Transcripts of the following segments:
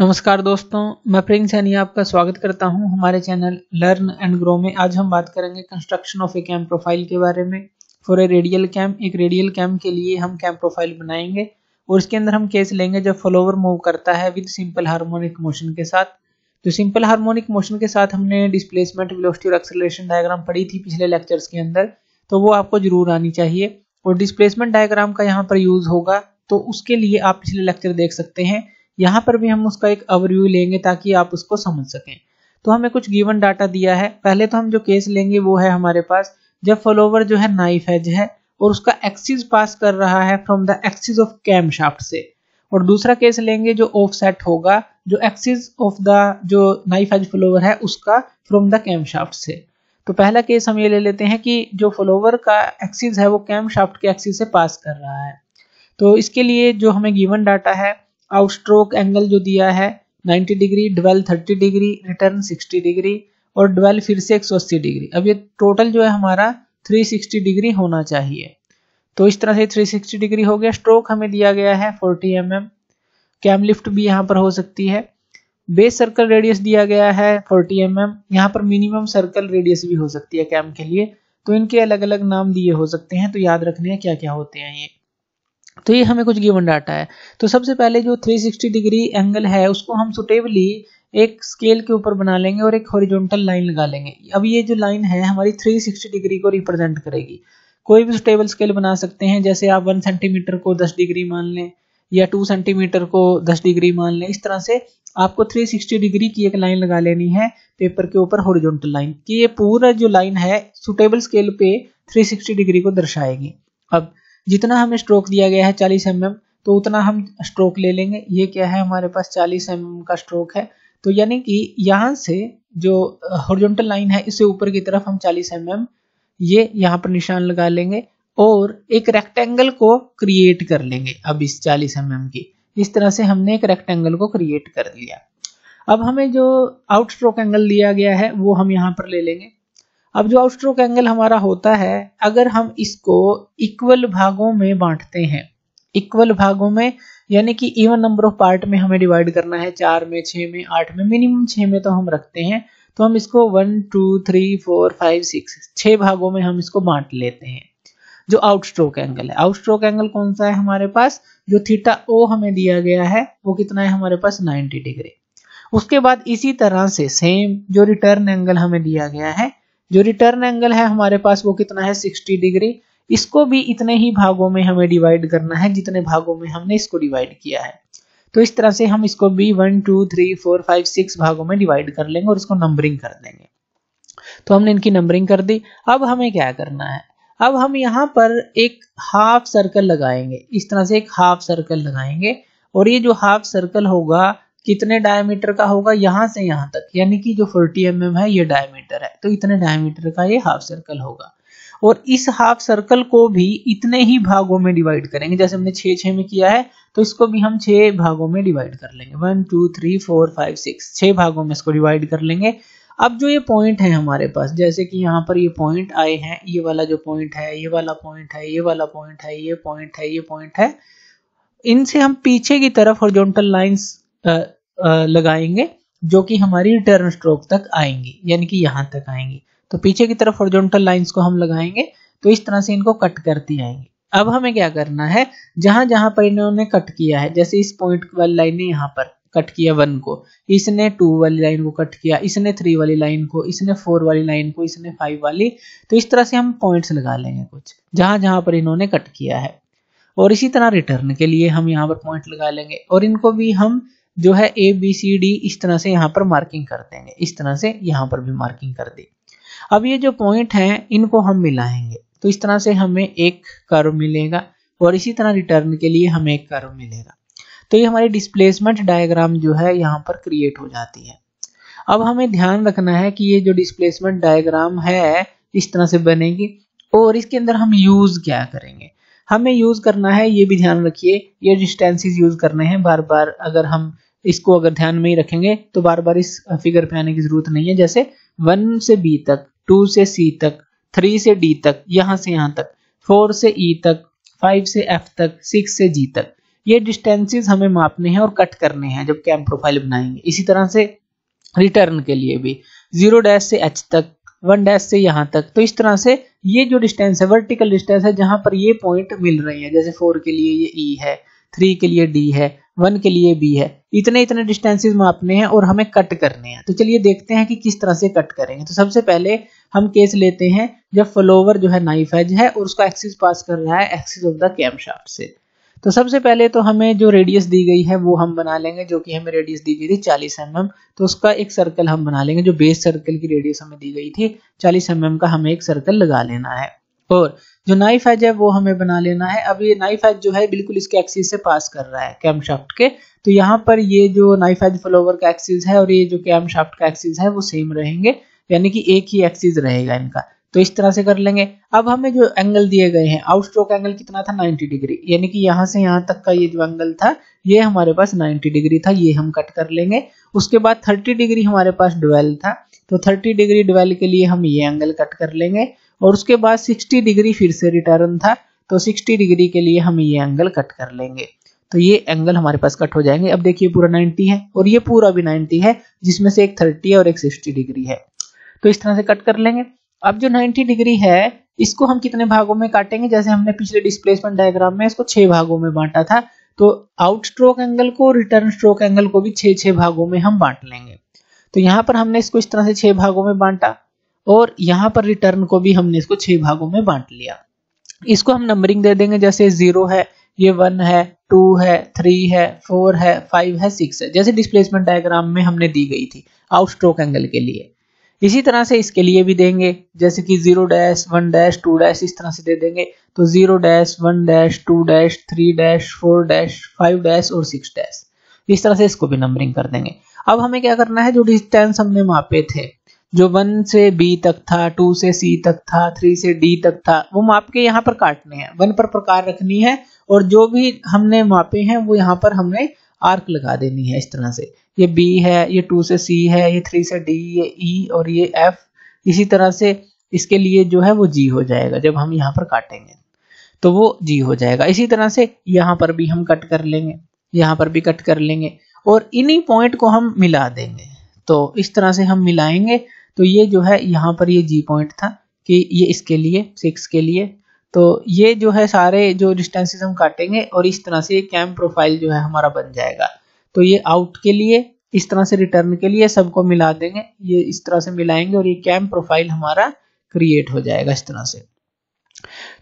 नमस्कार दोस्तों मैं प्रिंस सैनी आपका स्वागत करता हूं हमारे चैनल लर्न एंड ग्रो में आज हम बात करेंगे construction of a cam profile के बारे में फॉर ए रेडियल कैम्प एक रेडियल कैम्प के लिए हम कैम्प प्रोफाइल बनाएंगे और इसके अंदर हम केस लेंगे जब फॉलोवर मूव करता है विद सिंपल हार्मोनिक मोशन के साथ तो सिंपल हार्मोनिक मोशन के साथ हमने डिस्प्लेसमेंट विलोस्टी और एक्सलेशन डायग्राम पढ़ी थी पिछले लेक्चर्स के अंदर तो वो आपको जरूर आनी चाहिए और डिस्प्लेसमेंट डायग्राम का यहाँ पर यूज होगा तो उसके लिए आप पिछले लेक्चर देख सकते हैं यहाँ पर भी हम उसका एक ओवरव्यू लेंगे ताकि आप उसको समझ सकें तो हमें कुछ गिवन डाटा दिया है पहले तो हम जो केस लेंगे वो है हमारे पास जब फॉलोवर जो है नाइफ एज है और उसका एक्सिस पास कर रहा है from the axis of cam shaft से और दूसरा केस लेंगे जो सेट होगा जो एक्सिस ऑफ द जो नाइफ एज फॉलोवर है उसका फ्रॉम द कैम शाफ्ट से तो पहला केस हम ये ले लेते हैं कि जो फॉलोवर का एक्सिस है वो कैम शाफ्ट के एक्सिस से पास कर रहा है तो इसके लिए जो हमें गिवन डाटा है आउटस्ट्रोक एंगल जो दिया है 90 degree dwell 30 degree return 60 degree और डवेल फिर से 180 डिग्री अब ये टोटल जो है हमारा 360 डिग्री होना चाहिए तो इस तरह से 360 डिग्री हो गया स्ट्रोक हमें दिया गया है 40 एम एम कैम लिफ्ट भी यहाँ पर हो सकती है बेस सर्कल रेडियस दिया गया है 40 एम एम यहाँ पर मिनिमम सर्कल रेडियस भी हो सकती है कैम के लिए तो इनके अलग अलग नाम दिए हो सकते हैं तो याद रखने हैं क्या क्या होते हैं ये तो ये हमें कुछ गिवन डाटा है तो सबसे पहले जो 360 डिग्री एंगल है उसको हम सुटेबली एक स्केल के ऊपर बना लेंगे और एक हॉरिजॉन्टल लाइन लगा लेंगे अब ये जो लाइन है हमारी 360 डिग्री को रिप्रेजेंट करेगी कोई भी सुटेबल स्केल बना सकते हैं जैसे आप वन सेंटीमीटर को दस डिग्री मान लें या टू सेंटीमीटर को दस डिग्री मान लें इस तरह से आपको 360 डिग्री की एक लाइन लगा लेनी है पेपर के ऊपर हॉरिजॉन्टल लाइन की ये पूरा जो लाइन है सुटेबल स्केल पे थ्री डिग्री को दर्शाएगी अब जितना हमें स्ट्रोक दिया गया है चालीस एम mm, तो उतना हम स्ट्रोक ले लेंगे ये क्या है हमारे पास चालीस एम mm का स्ट्रोक है तो यानी कि यहाँ से जो हॉरिजॉन्टल लाइन है इससे ऊपर की तरफ हम 40 एम mm ये यहाँ पर निशान लगा लेंगे और एक रेक्टेंगल को क्रिएट कर लेंगे अब इस चालीस एम mm की इस तरह से हमने एक रेक्टेंगल को क्रिएट कर लिया अब हमें जो आउट स्ट्रोक एंगल दिया गया है वो हम यहाँ पर ले लेंगे अब जो आउटस्ट्रोक एंगल हमारा होता है अगर हम इसको इक्वल भागों में बांटते हैं इक्वल भागों में यानी कि इवन नंबर ऑफ पार्ट में हमें डिवाइड करना है चार में छ में आठ में मिनिमम छ में तो हम रखते हैं तो हम इसको one two three four five six छह भागों में हम इसको बांट लेते हैं जो आउटस्ट्रोक एंगल है आउटस्ट्रोक एंगल कौन सा है हमारे पास जो थीटा ओ हमें दिया गया है वो कितना है हमारे पास 90 डिग्री उसके बाद इसी तरह से सेम जो रिटर्न एंगल हमें दिया गया है जो रिटर्न एंगल है हमारे पास वो कितना है 60 डिग्री इसको भी इतने ही भागों में हमें डिवाइड करना है जितने भागों में हमने इसको डिवाइड किया है तो इस तरह से हम इसको भी one two three four five six भागों में डिवाइड कर लेंगे और इसको नंबरिंग कर देंगे तो हमने इनकी नंबरिंग कर दी अब हमें क्या करना है अब हम यहाँ पर एक हाफ सर्कल लगाएंगे इस तरह से एक हाफ सर्कल लगाएंगे और ये जो हाफ सर्कल होगा कितने डायमीटर का होगा यहाँ से यहाँ तक यानी कि जो 40 एम mm है ये डायमीटर है तो इतने डायमीटर का ये हाफ सर्कल होगा और इस हाफ सर्कल को भी इतने ही भागों में डिवाइड करेंगे जैसे हमने छे छे में किया है तो इसको भी हम छे भागों में डिवाइड कर लेंगे one two three four five six छह भागों में इसको डिवाइड कर लेंगे अब जो ये पॉइंट है हमारे पास जैसे कि यहाँ पर ये पॉइंट आए हैं ये वाला जो पॉइंट है ये वाला पॉइंट है ये वाला पॉइंट है ये पॉइंट है ये पॉइंट है इनसे हम पीछे की तरफ हॉरिजॉन्टल लाइंस लगाएंगे जो कि हमारी टर्न स्ट्रोक तक आएंगी यानी कि यहां तक आएंगी तो पीछे की तरफ हॉरिजॉन्टल लाइंस को हम लगाएंगे तो इस तरह से इनको कट करती आएंगी अब हमें क्या करना है जहां जहां पर इन्होंने कट किया है जैसे इस पॉइंट वाली लाइन ने यहाँ पर कट किया वन को इसने टू वाली लाइन को कट किया इसने थ्री वाली लाइन को इसने फोर वाली लाइन को इसने फाइव वाली तो इस तरह से हम पॉइंट्स लगा लेंगे कुछ जहां जहां पर इन्होंने कट किया है और इसी तरह रिटर्न के लिए हम यहाँ पर पॉइंट लगा लेंगे और इनको भी हम जो है ए बी सी डी इस तरह से यहाँ पर मार्किंग कर देंगे इस तरह से यहाँ पर भी मार्किंग कर दी अब ये जो पॉइंट है इनको हम मिलाएंगे तो इस तरह से हमें एक कर्व मिलेगा और इसी तरह रिटर्न के लिए हमें एक कर्व मिलेगा तो ये हमारी डिस्प्लेसमेंट डायग्राम जो है यहाँ पर क्रिएट हो जाती है अब हमें ध्यान रखना है कि ये जो डिस्प्लेसमेंट डायग्राम है इस तरह से बनेगी और इसके अंदर हम यूज क्या करेंगे हमें यूज करना है ये भी ध्यान रखिए ये डिस्टेंसिस यूज करने हैं बार बार अगर हम इसको अगर ध्यान में ही रखेंगे तो बार बार इस फिगर पे आने की जरूरत नहीं है जैसे वन से बी तक टू से सी तक थ्री से डी तक यहां से यहां तक फोर से ई e तक फाइव से एफ तक सिक्स से जी तक ये डिस्टेंसेज हमें मापने हैं और कट करने हैं जब कैम प्रोफाइल बनाएंगे इसी तरह से रिटर्न के लिए भी जीरो डैश से एच तक वन डैश से यहां तक तो इस तरह से ये जो डिस्टेंस है वर्टिकल डिस्टेंस है जहां पर ये पॉइंट मिल रही है जैसे फोर के लिए ये ई e है थ्री के लिए डी है वन के लिए बी है इतने इतने डिस्टेंसेज मापने हैं और हमें कट करने हैं तो चलिए देखते हैं कि किस तरह से कट करेंगे तो सबसे पहले हम केस लेते हैं जब फ्लोवर जो है नाइफ एज है और उसका एक्सिस पास कर रहा है axis of the cam shaft से तो सबसे पहले तो हमें जो रेडियस दी गई है वो हम बना लेंगे जो कि हमें रेडियस दी गई थी 40 एम mm, तो उसका एक सर्कल हम बना लेंगे जो बेस सर्कल की रेडियस हमें दी गई थी 40 एम mm का हमें एक सर्कल लगा लेना है और जो नाइफ एज है वो हमें बना लेना है अब ये नाइफ एज जो है बिल्कुल इसके एक्सिस से पास कर रहा है कैम शाफ्ट के तो यहाँ पर ये जो नाइफ एज फ्लोवर का एक्सिस है और ये जो कैम शाफ्ट का एक्सिस है वो सेम रहेंगे यानी कि एक ही एक्सिस रहेगा इनका तो इस तरह से कर लेंगे अब हमें जो एंगल दिए गए हैं आउटस्ट्रोक एंगल कितना था 90 डिग्री यानी कि यहाँ से यहाँ तक का ये जो एंगल था ये हमारे पास 90 डिग्री था ये हम कट कर लेंगे उसके बाद 30 डिग्री हमारे पास डवेल था तो 30 डिग्री डवेल के लिए हम ये एंगल कट कर लेंगे और उसके बाद 60 डिग्री फिर से रिटर्न था तो 60 डिग्री के लिए हम ये एंगल कट कर लेंगे तो ये एंगल हमारे पास कट हो जाएंगे अब देखिए पूरा 90 है और ये पूरा भी 90 है जिसमें से एक 30 है और एक 60 डिग्री है तो इस तरह से कट कर लेंगे अब जो 90 डिग्री है इसको हम कितने भागों में काटेंगे जैसे हमने पिछले डिस्प्लेसमेंट डायग्राम में इसको छह भागों में बांटा था तो आउट स्ट्रोक एंगल को रिटर्न स्ट्रोक एंगल को भी छह छह भागों में हम बांट लेंगे तो यहाँ पर हमने इसको इस तरह से छह भागों में बांटा और यहाँ पर रिटर्न को भी हमने इसको छह भागों में बांट लिया इसको हम नंबरिंग दे देंगे जैसे जीरो है ये वन है टू है थ्री है फोर है फाइव है सिक्स है जैसे डिस्प्लेसमेंट डायग्राम में हमने दी गई थी आउटस्ट्रोक एंगल के लिए इसी तरह से इसके लिए भी देंगे जैसे कि zero dash one dash two dash इस तरह से दे देंगे तो zero dash one dash two dash three dash four dash five dash और सिक्स डैश इस तरह से इसको भी नंबरिंग कर देंगे अब हमें क्या करना है जो डिस्टेंस हमने मापे थे जो वन से बी तक था टू से सी तक था थ्री से डी तक था वो माप के यहाँ पर काटने हैं वन पर प्रकार रखनी है और जो भी हमने मापे हैं वो यहाँ पर हमने आर्क लगा देनी है इस तरह से ये बी है ये टू से सी है ये थ्री से डी ये ई e, और ये एफ इसी तरह से इसके लिए जो है वो जी हो जाएगा जब हम यहाँ पर काटेंगे तो वो जी हो जाएगा इसी तरह से यहाँ पर भी हम कट कर लेंगे यहाँ पर भी कट कर लेंगे और इन्हीं पॉइंट को हम मिला देंगे तो इस तरह से हम मिलाएंगे तो ये जो है यहाँ पर ये जी पॉइंट था कि ये इसके लिए सिक्स के लिए तो ये जो है सारे जो डिस्टेंसेस हम काटेंगे और इस तरह से ये कैम प्रोफाइल जो है हमारा बन जाएगा तो ये आउट के लिए इस तरह से रिटर्न के लिए सबको मिला देंगे ये इस तरह से मिलाएंगे और ये कैम प्रोफाइल हमारा क्रिएट हो जाएगा इस तरह से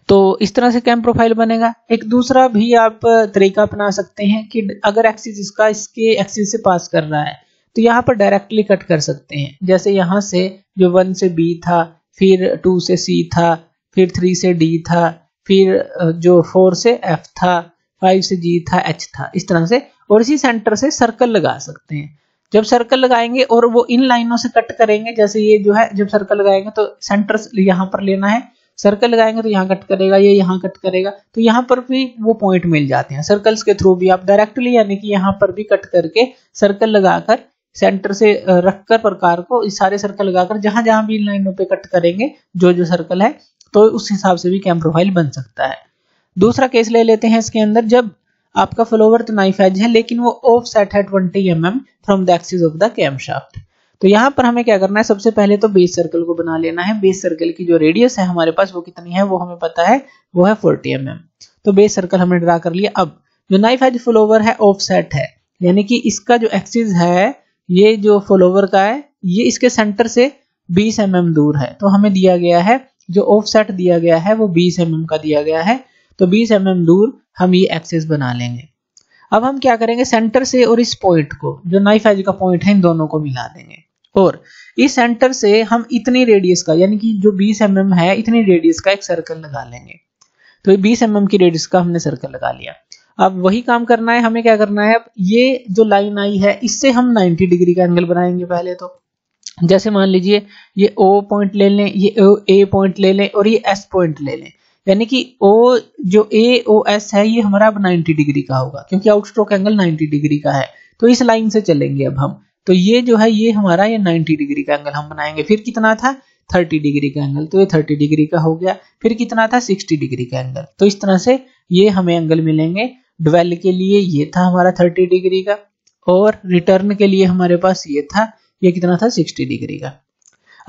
तो इस तरह से कैम प्रोफाइल बनेगा एक दूसरा भी आप तरीका अपना सकते हैं कि अगर एक्सिस इसका इसके एक्सिस से पास कर रहा है तो यहाँ पर डायरेक्टली कट कर सकते हैं जैसे यहाँ से जो वन से बी था फिर टू से सी था फिर थ्री से डी था फिर जो फोर से एफ था फाइव से जी था एच था इस तरह से और इसी सेंटर से सर्कल लगा सकते हैं जब सर्कल लगाएंगे और वो इन लाइनों से कट करेंगे जैसे ये जो है जब सर्कल लगाएंगे तो सेंटर यहाँ पर लेना है सर्कल लगाएंगे तो यहाँ कट करेगा ये यहाँ कट करेगा तो यहाँ पर भी वो पॉइंट मिल जाते हैं सर्कल्स के थ्रू भी आप डायरेक्टली यानी कि यहाँ पर भी कट करके सर्कल लगाकर सेंटर से रखकर प्रकार को इस सारे सर्कल लगाकर जहां जहां भी इन लाइनों पे कट करेंगे जो जो सर्कल है तो उस हिसाब से भी कैम प्रोफाइल बन सकता है दूसरा केस ले लेते हैं इसके अंदर जब आपका तो नाइफ एज है लेकिन वो ऑफ सेट है twenty M M from the axis of the camshaft तो यहाँ पर हमें क्या करना है सबसे पहले तो बेस सर्कल को बना लेना है बेस सर्कल की जो रेडियस है हमारे पास वो कितनी है वो हमें पता है वो है फोर्टी एम एम तो बेस सर्कल हमने ड्रा कर लिया अब जो नाइफ एज फ्लोवर है ऑफ सेट है यानी कि इसका जो एक्सिस है ये जो फॉलोवर का है ये इसके सेंटर से 20 एम mm दूर है तो हमें दिया गया है जो ऑफसेट दिया गया है वो 20 एम mm का दिया गया है तो 20 एम mm दूर हम ये एक्सेस बना लेंगे अब हम क्या करेंगे सेंटर से और इस पॉइंट को जो नाइफ एज का पॉइंट है इन दोनों को मिला देंगे और इस सेंटर से हम इतनी रेडियस का यानी कि जो 20 एम mm है इतनी रेडियस का एक सर्कल लगा लेंगे तो 20 एम mm की रेडियस का हमने सर्कल लगा लिया अब वही काम करना है हमें क्या करना है अब ये जो लाइन आई है इससे हम 90 डिग्री का एंगल बनाएंगे पहले तो जैसे मान लीजिए ये ओ पॉइंट ले लें ये ए पॉइंट ले लें और ये एस पॉइंट ले लें यानी कि ओ जो ए ओ एस है ये हमारा अब 90 डिग्री का होगा क्योंकि आउटस्ट्रोक एंगल 90 डिग्री का है तो इस लाइन से चलेंगे अब हम तो ये जो है ये हमारा ये 90 डिग्री का एंगल हम बनाएंगे फिर कितना था 30 डिग्री का एंगल तो ये 30 डिग्री का हो गया फिर कितना था 60 डिग्री का एंगल तो इस तरह से ये हमें एंगल मिलेंगे डवेल के लिए ये था हमारा थर्टी डिग्री का और रिटर्न के लिए हमारे पास ये था ये कितना था सिक्सटी डिग्री का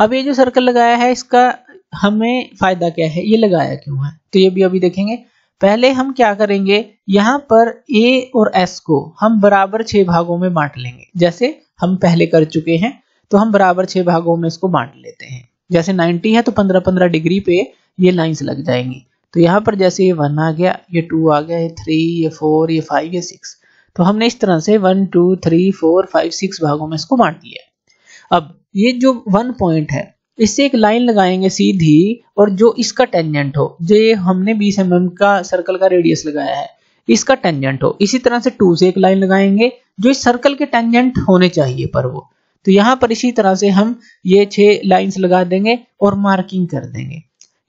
अब ये जो सर्कल लगाया है इसका हमें फायदा क्या है ये लगाया क्यों है तो ये भी अभी देखेंगे पहले हम क्या करेंगे यहाँ पर ए और एस को हम बराबर छह भागों में बांट लेंगे जैसे हम पहले कर चुके हैं तो हम बराबर छह भागों में इसको बांट लेते हैं जैसे 90 है तो 15 15 डिग्री पे ये लाइंस लग जाएंगी तो यहाँ पर जैसे ये वन आ गया ये टू आ गया ये थ्री ये फोर ये फाइव ये सिक्स तो हमने इस तरह से one two three four five six भागों में इसको बांट दिया अब ये जो वन पॉइंट है इससे एक लाइन लगाएंगे सीधी और जो इसका टेंजेंट हो जो ये हमने बीस एम mm का सर्कल का रेडियस लगाया है इसका टेंजेंट हो इसी तरह से टू से एक लाइन लगाएंगे जो इस सर्कल के टेंजेंट होने चाहिए पर वो तो यहाँ पर इसी तरह से हम ये छह लाइंस लगा देंगे और मार्किंग कर देंगे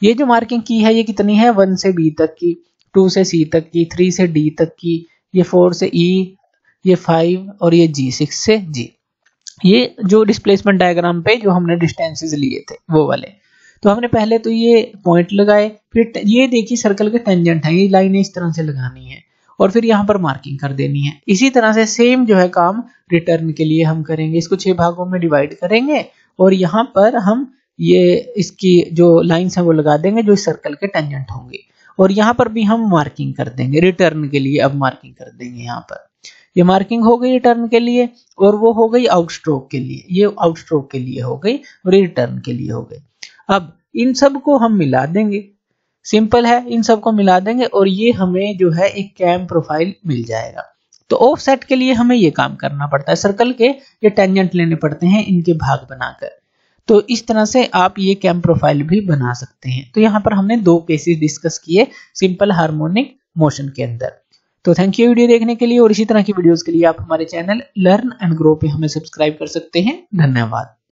ये जो मार्किंग की है ये कितनी है वन से बी तक की टू से सी तक की थ्री से डी तक की ये फोर से ई e, ये फाइव और ये जी सिक्स से जी ये जो डिस्प्लेसमेंट डायग्राम पे जो हमने डिस्टेंसेज लिए थे वो वाले तो हमने पहले तो ये पॉइंट लगाए फिर ये देखिए सर्कल के टेंजेंट है ये लाइनें इस तरह से लगानी है और फिर यहाँ पर मार्किंग कर देनी है इसी तरह से सेम जो है काम रिटर्न के लिए हम करेंगे इसको छह भागों में डिवाइड करेंगे और यहाँ पर हम ये इसकी जो लाइन्स हैं वो लगा देंगे जो इस सर्कल के टेंजेंट होंगे और यहाँ पर भी हम मार्किंग कर देंगे रिटर्न के लिए अब मार्किंग कर देंगे यहाँ पर ये मार्किंग हो गई रिटर्न के लिए और वो हो गई आउटस्ट्रोक के लिए ये आउटस्ट्रोक के लिए हो गई और ये रिटर्न के लिए हो गई अब इन सब को हम मिला देंगे सिंपल है इन सब को मिला देंगे और ये हमें जो है एक कैम प्रोफाइल मिल जाएगा तो ऑफसेट के लिए हमें ये काम करना पड़ता है सर्कल के ये टेंजेंट लेने पड़ते हैं इनके भाग बनाकर तो इस तरह से आप ये कैम प्रोफाइल भी बना सकते हैं तो यहाँ पर हमने दो केसेस डिस्कस किए सिंपल हार्मोनिक मोशन के अंदर तो थैंक यू वीडियो देखने के लिए और इसी तरह की वीडियोस के लिए आप हमारे चैनल लर्न एंड ग्रो पे हमें सब्सक्राइब कर सकते हैं धन्यवाद